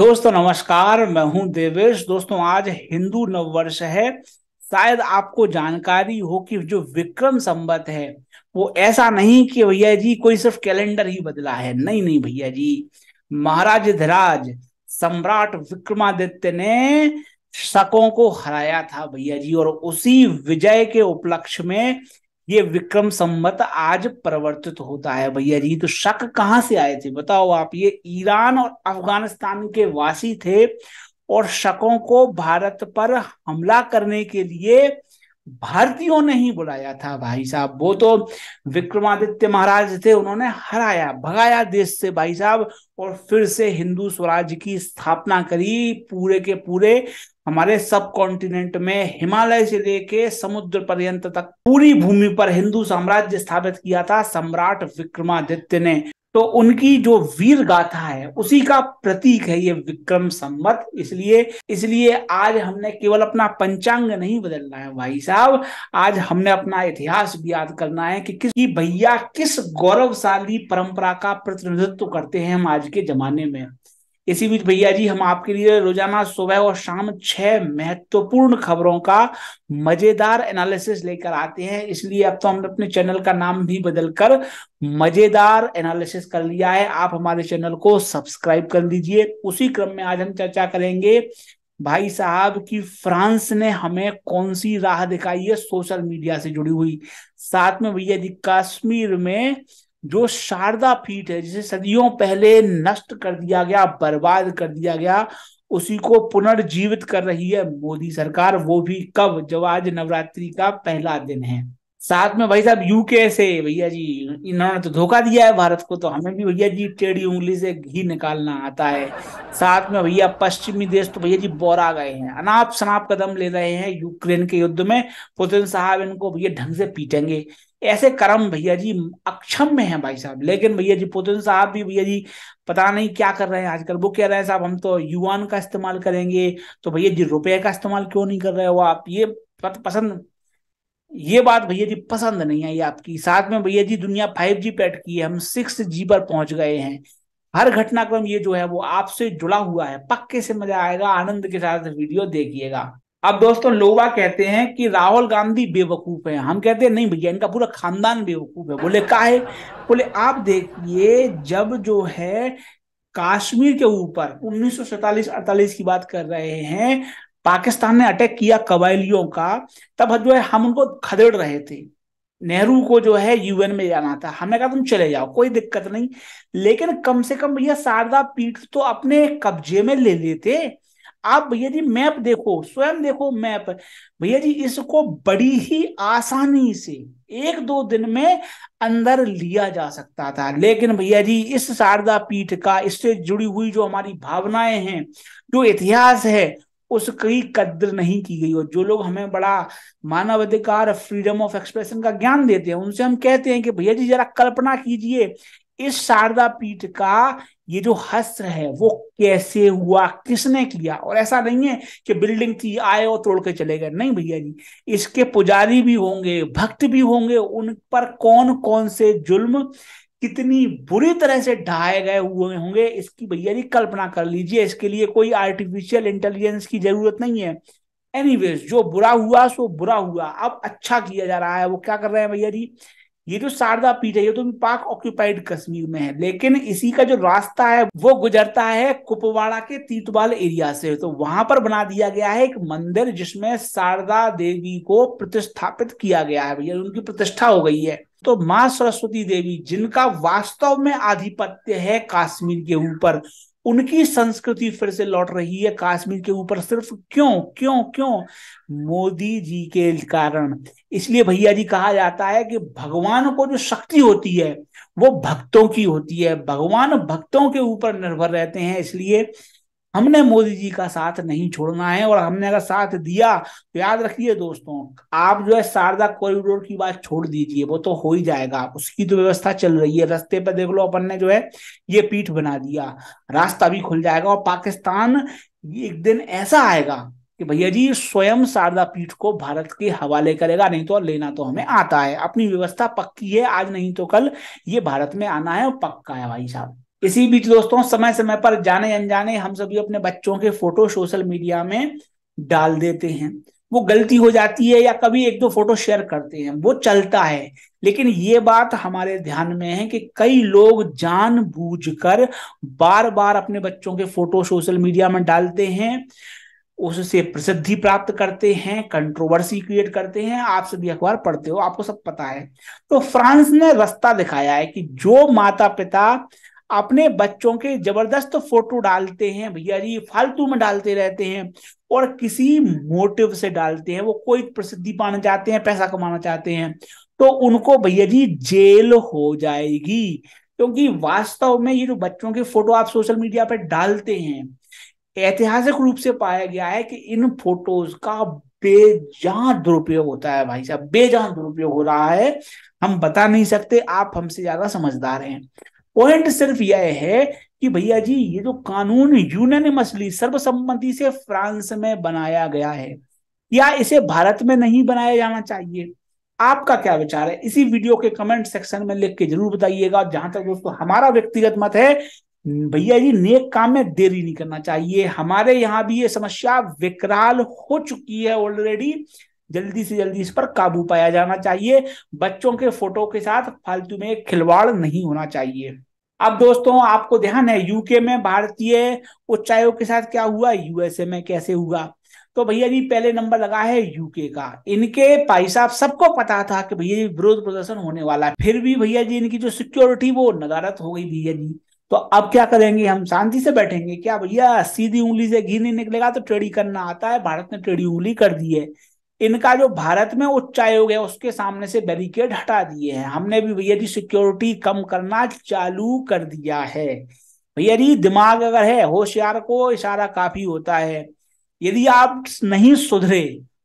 दोस्तों नमस्कार मैं हूं देवेश दोस्तों आज हिंदू नववर्ष है शायद आपको जानकारी हो कि जो विक्रम संबत है वो ऐसा नहीं कि भैया जी कोई सिर्फ कैलेंडर ही बदला है नहीं नहीं भैया जी महाराज धराज सम्राट विक्रमादित्य ने शकों को हराया था भैया जी और उसी विजय के उपलक्ष्य में ये विक्रम संवत आज प्रवर्तित होता है भैया जी तो शक कहाँ से आए थे बताओ आप ये ईरान और अफगानिस्तान के वासी थे और शकों को भारत पर हमला करने के लिए भारतीयों ने ही बुलाया था भाई साहब वो तो विक्रमादित्य महाराज थे उन्होंने हराया भगाया देश से भाई साहब और फिर से हिंदू स्वराज की स्थापना करी पूरे के पूरे हमारे सब कॉन्टिनेंट में हिमालय से लेके समुद्र पर्यंत तक पूरी भूमि पर हिंदू साम्राज्य स्थापित किया था सम्राट विक्रमादित्य ने तो उनकी जो वीर गाथा है उसी का प्रतीक है ये विक्रम संवत इसलिए इसलिए आज हमने केवल अपना पंचांग नहीं बदलना है भाई साहब आज हमने अपना इतिहास भी याद करना है कि किस भैया किस गौरवशाली परंपरा का प्रतिनिधित्व करते हैं हम आज के जमाने में इसी बीच भैया जी हम आपके लिए रोजाना सुबह और शाम छह महत्वपूर्ण खबरों का मजेदार एनालिसिस लेकर आते हैं इसलिए अब तो हमने अपने चैनल का नाम भी बदलकर मजेदार एनालिसिस कर लिया है आप हमारे चैनल को सब्सक्राइब कर लीजिए उसी क्रम में आज हम चर्चा करेंगे भाई साहब कि फ्रांस ने हमें कौन सी राह दिखाई है सोशल मीडिया से जुड़ी हुई साथ में भैया जी कश्मीर में जो शारदा पीठ है जिसे सदियों पहले नष्ट कर दिया गया बर्बाद कर दिया गया उसी को पुनर्जीवित कर रही है मोदी सरकार वो भी कब जब आज नवरात्रि का पहला दिन है साथ में भाई साहब यूके से भैया जी इन्होंने तो धोखा दिया है भारत को तो हमें भी भैया जी टेढ़ी उंगली से घी निकालना आता है साथ में भैया पश्चिमी देश तो भैया जी बोरा गए हैं अनाप शनाप कदम ले रहे हैं यूक्रेन के युद्ध में पुतिन साहब इनको भैया ढंग से पीटेंगे ऐसे कर्म भैया जी अक्षम में है भाई साहब लेकिन भैया जी पोतन साहब भी भैया जी पता नहीं क्या कर रहे हैं आजकल वो कह रहे हैं साहब हम तो युवान का इस्तेमाल करेंगे तो भैया जी रुपये का इस्तेमाल क्यों नहीं कर रहे हो आप ये पसंद ये बात भैया जी पसंद नहीं आई आपकी साथ में भैया जी दुनिया फाइव जी पैट की है हम सिक्स जी पर पहुंच गए हैं हर घटनाक्रम ये जो है वो आपसे जुड़ा हुआ है पक्के से मजा आएगा आनंद के साथ वीडियो देखिएगा अब दोस्तों लोग कहते हैं कि राहुल गांधी बेवकूफ है हम कहते हैं नहीं भैया इनका पूरा खानदान बेवकूफ है बोले है बोले आप देखिए जब जो है कश्मीर के ऊपर उन्नीस सौ की बात कर रहे हैं पाकिस्तान ने अटैक किया कबायलियों का तब जो है हम उनको खदेड़ रहे थे नेहरू को जो है यूएन में जाना था हमने कहा तुम चले जाओ कोई दिक्कत नहीं लेकिन कम से कम भैया शारदा पीठ तो अपने कब्जे में ले लेते आप भैया जी मैप देखो स्वयं देखो मैप भैया जी इसको बड़ी ही आसानी से एक दो दिन में अंदर लिया जा सकता था लेकिन भैया जी इस शारदा पीठ का इससे जुड़ी हुई जो हमारी भावनाएं हैं जो इतिहास है उसकी कद्र नहीं की गई और जो लोग हमें बड़ा मानवाधिकार फ्रीडम ऑफ एक्सप्रेशन का ज्ञान देते हैं उनसे हम कहते हैं कि भैया जी जरा कल्पना कीजिए इस शारदा पीठ का ये जो हस्त्र है वो कैसे हुआ किसने किया और ऐसा नहीं है कि बिल्डिंग थी आए और तोड़ के चले गए नहीं भैया जी इसके पुजारी भी होंगे भक्त भी होंगे उन पर कौन कौन से जुल्म कितनी बुरी तरह से ढाए गए हुए होंगे इसकी भैया जी कल्पना कर लीजिए इसके लिए कोई आर्टिफिशियल इंटेलिजेंस की जरूरत नहीं है एनीवेज जो बुरा हुआ सो बुरा हुआ अब अच्छा किया जा रहा है वो क्या कर रहे हैं भैया जी ये जो शारदा पीठ है ये तो पाक ऑक्यूपाइड कश्मीर में है लेकिन इसी का जो रास्ता है वो गुजरता है कुपवाड़ा के तीतवाल एरिया से तो वहां पर बना दिया गया है एक मंदिर जिसमें शारदा देवी को प्रतिष्ठापित किया गया है भैया उनकी प्रतिष्ठा हो गई है तो माँ सरस्वती देवी जिनका वास्तव में आधिपत्य है कश्मीर के ऊपर उनकी संस्कृति फिर से लौट रही है कश्मीर के ऊपर सिर्फ क्यों क्यों क्यों मोदी जी के कारण इसलिए भैया जी कहा जाता है कि भगवान को जो शक्ति होती है वो भक्तों की होती है भगवान भक्तों के ऊपर निर्भर रहते हैं इसलिए हमने मोदी जी का साथ नहीं छोड़ना है और हमने अगर साथ दिया तो याद रखिए दोस्तों आप जो है शारदा कॉरिडोर की बात छोड़ दीजिए वो तो हो ही जाएगा उसकी तो व्यवस्था चल रही है रास्ते पर देख लो अपन ने जो है ये पीठ बना दिया रास्ता भी खुल जाएगा और पाकिस्तान एक दिन ऐसा आएगा कि भैया जी स्वयं शारदा पीठ को भारत के हवाले करेगा नहीं तो लेना तो हमें आता है अपनी व्यवस्था पक्की है आज नहीं तो कल ये भारत में आना है और पक्का है भाई साहब इसी बीच दोस्तों समय समय पर जाने अनजाने हम सभी अपने बच्चों के फोटो सोशल मीडिया में डाल देते हैं वो गलती हो जाती है या कभी एक दो फोटो शेयर करते हैं वो चलता है लेकिन ये बात हमारे ध्यान में है कि कई लोग जानबूझकर बार बार अपने बच्चों के फोटो सोशल मीडिया में डालते हैं उससे प्रसिद्धि प्राप्त करते हैं कंट्रोवर्सी क्रिएट करते हैं आप सभी अखबार पढ़ते हो आपको सब पता है तो फ्रांस ने रास्ता दिखाया है कि जो माता पिता अपने बच्चों के जबरदस्त फोटो डालते हैं भैया जी फालतू में डालते रहते हैं और किसी मोटिव से डालते हैं वो कोई प्रसिद्धि पाना चाहते हैं पैसा कमाना चाहते हैं तो उनको भैया जी जेल हो जाएगी क्योंकि वास्तव में ये जो बच्चों के फोटो आप सोशल मीडिया पर डालते हैं ऐतिहासिक रूप से पाया गया है कि इन फोटोज का बेजान दुरुपयोग होता है भाई साहब बेजान दुरुपयोग हो रहा है हम बता नहीं सकते आप हमसे ज्यादा समझदार हैं पॉइंट सिर्फ यह है कि भैया जी ये जो कानून मछली सर्वसम्मति से फ्रांस में बनाया गया है या इसे भारत में नहीं बनाया जाना चाहिए आपका क्या विचार है इसी वीडियो के कमेंट सेक्शन में लिख के जरूर बताइएगा जहां तक दोस्तों हमारा व्यक्तिगत मत है भैया जी नेक काम में देरी नहीं करना चाहिए हमारे यहाँ भी ये समस्या विकराल हो चुकी है ऑलरेडी जल्दी से जल्दी इस पर काबू पाया जाना चाहिए बच्चों के फोटो के साथ फालतू में खिलवाड़ नहीं होना चाहिए अब दोस्तों आपको ध्यान है यूके में भारतीय उच्चायोग के साथ क्या हुआ यूएसए में कैसे हुआ तो भैया जी पहले नंबर लगा है यूके का इनके भाई साहब सबको पता था कि भैया जी विरोध प्रदर्शन होने वाला है फिर भी भैया जी इनकी जो सिक्योरिटी वो नदारत हो गई भैया जी तो अब क्या करेंगे हम शांति से बैठेंगे क्या भैया सीधी उंगली से घी नहीं निकलेगा तो टेढ़ी करना आता है भारत ने टेढ़ी उंगली कर दी है इनका जो भारत में उच्च आयोग है उसके सामने से बैरिकेड हटा दिए हैं हमने भी भैया जी सिक्योरिटी कम करना चालू कर दिया है भैया जी दिमाग अगर है होशियार को इशारा काफी होता है यदि आप नहीं सुधरे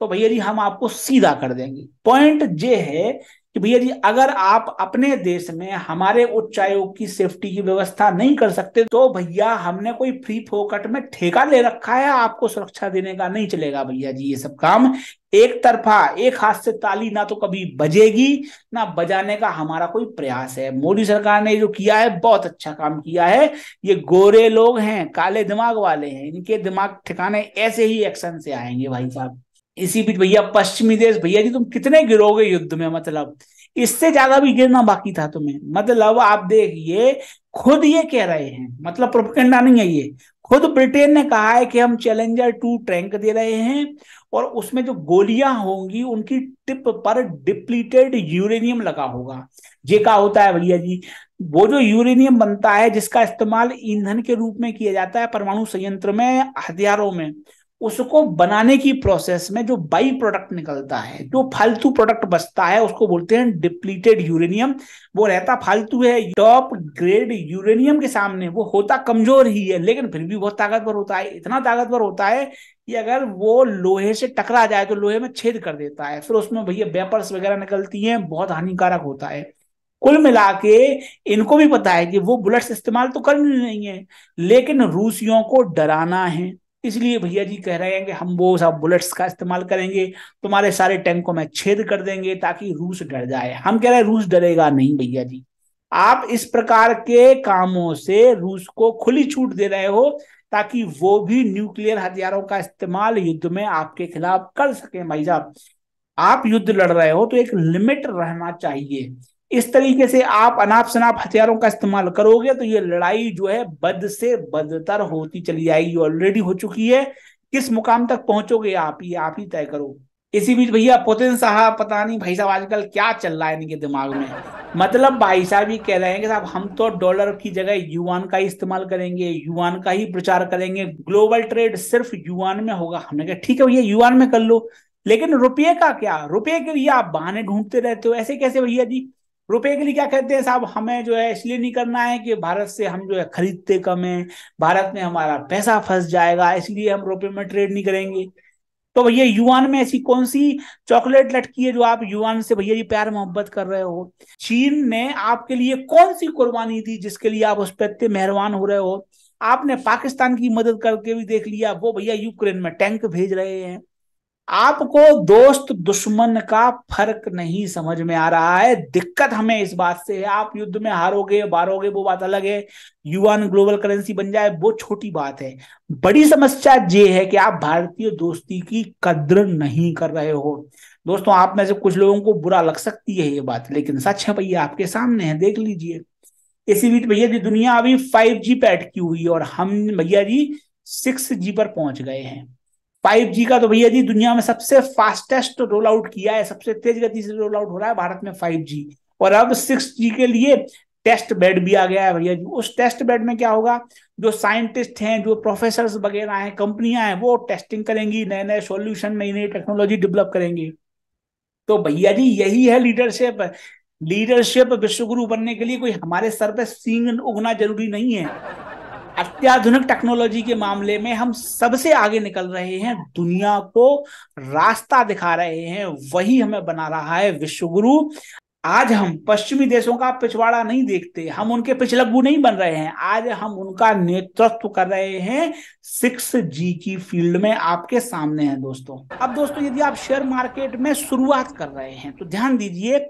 तो भैया जी हम आपको सीधा कर देंगे पॉइंट जे है कि भैया जी अगर आप अपने देश में हमारे उच्च आयोग की सेफ्टी की व्यवस्था नहीं कर सकते तो भैया हमने कोई फ्री फोकट में ठेका ले रखा है आपको सुरक्षा देने का नहीं चलेगा भैया जी ये सब काम एक तरफा एक हाथ से ताली ना तो कभी बजेगी ना बजाने का हमारा कोई प्रयास है मोदी सरकार ने जो किया है बहुत अच्छा काम किया है ये गोरे लोग हैं काले दिमाग वाले हैं इनके दिमाग ठिकाने ऐसे ही एक्शन से आएंगे भाई साहब इसी बीच भैया पश्चिमी देश भैया जी तुम कितने गिरोगे युद्ध में मतलब इससे ज्यादा भी गिरना बाकी था तुम्हें मतलब आप देखिए खुद ये कह रहे हैं मतलब प्रोपेगेंडा नहीं है ये खुद ब्रिटेन ने कहा है कि हम चैलेंजर टू टैंक दे रहे हैं और उसमें जो गोलियां होंगी उनकी टिप पर डिप्लीटेड यूरेनियम लगा होगा ये कहा होता है भैया जी वो जो यूरेनियम बनता है जिसका इस्तेमाल ईंधन के रूप में किया जाता है परमाणु संयंत्र में हथियारों में उसको बनाने की प्रोसेस में जो बाई प्रोडक्ट निकलता है जो फालतू प्रोडक्ट बचता है उसको बोलते हैं डिप्लीटेड यूरेनियम वो रहता फालतू है टॉप ग्रेड यूरेनियम के सामने वो होता कमजोर ही है लेकिन फिर भी बहुत ताकतवर होता है इतना ताकतवर होता है कि अगर वो लोहे से टकरा जाए तो लोहे में छेद कर देता है फिर उसमें भैया वेपर्स वगैरह निकलती है बहुत हानिकारक होता है कुल मिला के इनको भी पता है कि वो बुलेट्स इस्तेमाल तो कर नहीं है लेकिन रूसियों को डराना है इसलिए भैया जी कह रहे हैं कि हम वो सब बुलेट्स का इस्तेमाल करेंगे तुम्हारे सारे टैंकों में छेद कर देंगे ताकि रूस डर जाए हम कह रहे हैं रूस डरेगा नहीं भैया जी आप इस प्रकार के कामों से रूस को खुली छूट दे रहे हो ताकि वो भी न्यूक्लियर हथियारों का इस्तेमाल युद्ध में आपके खिलाफ कर सके भाई साहब आप युद्ध लड़ रहे हो तो एक लिमिट रहना चाहिए इस तरीके से आप अनाप शनाप हथियारों का इस्तेमाल करोगे तो ये लड़ाई जो है बद से बदतर होती चली जाएगी ऑलरेडी हो चुकी है किस मुकाम तक पहुंचोगे आप ये आप ही तय करो इसी बीच भैया पुतिन साहब पता नहीं भाई साहब आजकल क्या चल रहा है इनके दिमाग में मतलब भाई साहब ये कह रहे हैं कि साहब हम तो डॉलर की जगह युआन का ही इस्तेमाल करेंगे युआन का ही प्रचार करेंगे ग्लोबल ट्रेड सिर्फ युआन में होगा हमने कहा ठीक है भैया युआन में कर लो लेकिन रुपये का क्या रुपये के लिए आप बहाने ढूंढते रहते हो ऐसे कैसे भैया जी रुपए के लिए क्या कहते हैं साहब हमें जो है इसलिए नहीं करना है कि भारत से हम जो है खरीदते कम है भारत में हमारा पैसा फंस जाएगा इसलिए हम रुपए में ट्रेड नहीं करेंगे तो भैया युवान में ऐसी कौन सी चॉकलेट लटकी है जो आप युवान से भैया जी प्यार मोहब्बत कर रहे हो चीन ने आपके लिए कौन सी कुर्बानी दी जिसके लिए आप उस पर इतने मेहरबान हो रहे हो आपने पाकिस्तान की मदद करके भी देख लिया वो भैया यूक्रेन में टैंक भेज रहे हैं आपको दोस्त दुश्मन का फर्क नहीं समझ में आ रहा है दिक्कत हमें इस बात से है आप युद्ध में हारोगे बारोगे वो बात अलग है युवान ग्लोबल करेंसी बन जाए वो छोटी बात है बड़ी समस्या ये है कि आप भारतीय दोस्ती की कद्र नहीं कर रहे हो दोस्तों आप में से कुछ लोगों को बुरा लग सकती है ये बात लेकिन सच है भैया आपके सामने है देख लीजिए इसी बीच भैया जी दुनिया अभी फाइव जी पे अटकी हुई है और हम भैया जी सिक्स जी पर पहुंच गए हैं फाइव जी का तो भैया जी दुनिया में सबसे फास्टेस्ट रोल आउट किया है सबसे तेज गति से रोल आउट हो रहा है भारत में फाइव जी और अब सिक्स जी के लिए टेस्ट बेड भी आ गया है भैया जी उस टेस्ट बेड में क्या होगा जो साइंटिस्ट हैं जो प्रोफेसर वगैरह हैं कंपनियां हैं वो टेस्टिंग करेंगी नए नए सॉल्यूशन नई नई टेक्नोलॉजी डेवलप करेंगे तो भैया जी यही है लीडरशिप लीडरशिप विश्वगुरु बनने के लिए कोई हमारे सर पे सींग उगना जरूरी नहीं है अत्याधुनिक टेक्नोलॉजी के मामले में हम सबसे आगे निकल रहे हैं दुनिया को रास्ता दिखा रहे हैं वही हमें बना रहा है विश्वगुरु आज हम पश्चिमी देशों का पिछवाड़ा नहीं देखते हम उनके पिछलग्गू नहीं बन रहे हैं आज हम उनका नेतृत्व कर रहे हैं सिक्स जी की फील्ड में आपके सामने है दोस्तों अब दोस्तों यदि आप शेयर मार्केट में शुरुआत कर रहे हैं तो ध्यान दीजिए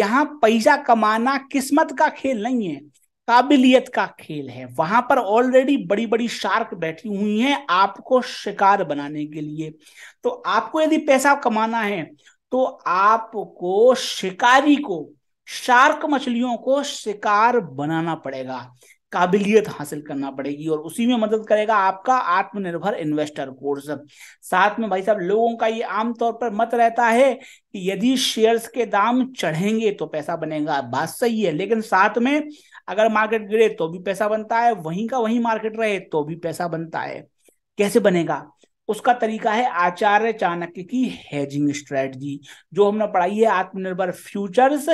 यहाँ पैसा कमाना किस्मत का खेल नहीं है काबिलियत का खेल है वहां पर ऑलरेडी बड़ी बड़ी शार्क बैठी हुई हैं आपको शिकार बनाने के लिए तो आपको यदि पैसा कमाना है तो आपको शिकारी को शार्क मछलियों को शिकार बनाना पड़ेगा काबिलियत हासिल करना पड़ेगी और उसी में मदद करेगा आपका आत्मनिर्भर इन्वेस्टर कोर्स साथ में भाई साहब लोगों का ये आमतौर पर मत रहता है कि यदि शेयर्स के दाम चढ़ेंगे तो पैसा बनेगा बात सही है लेकिन साथ में अगर मार्केट गिरे तो भी पैसा बनता है वहीं का वहीं मार्केट रहे तो भी पैसा बनता है कैसे बनेगा उसका तरीका है आचार्य चाणक्य की हेजिंग स्ट्रेटजी जो हमने पढ़ाई है आत्मनिर्भर फ्यूचर्स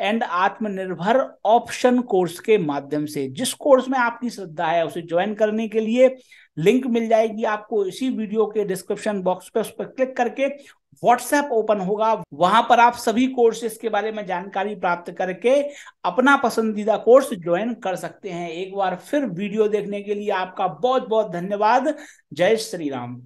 एंड आत्मनिर्भर ऑप्शन कोर्स के माध्यम से जिस कोर्स में आपकी श्रद्धा है उसे ज्वाइन करने के लिए लिंक मिल जाएगी आपको इसी वीडियो के डिस्क्रिप्शन बॉक्स पे उस पर क्लिक करके व्हाट्सएप ओपन होगा वहां पर आप सभी कोर्सेस के बारे में जानकारी प्राप्त करके अपना पसंदीदा कोर्स ज्वाइन कर सकते हैं एक बार फिर वीडियो देखने के लिए आपका बहुत बहुत धन्यवाद जय श्री राम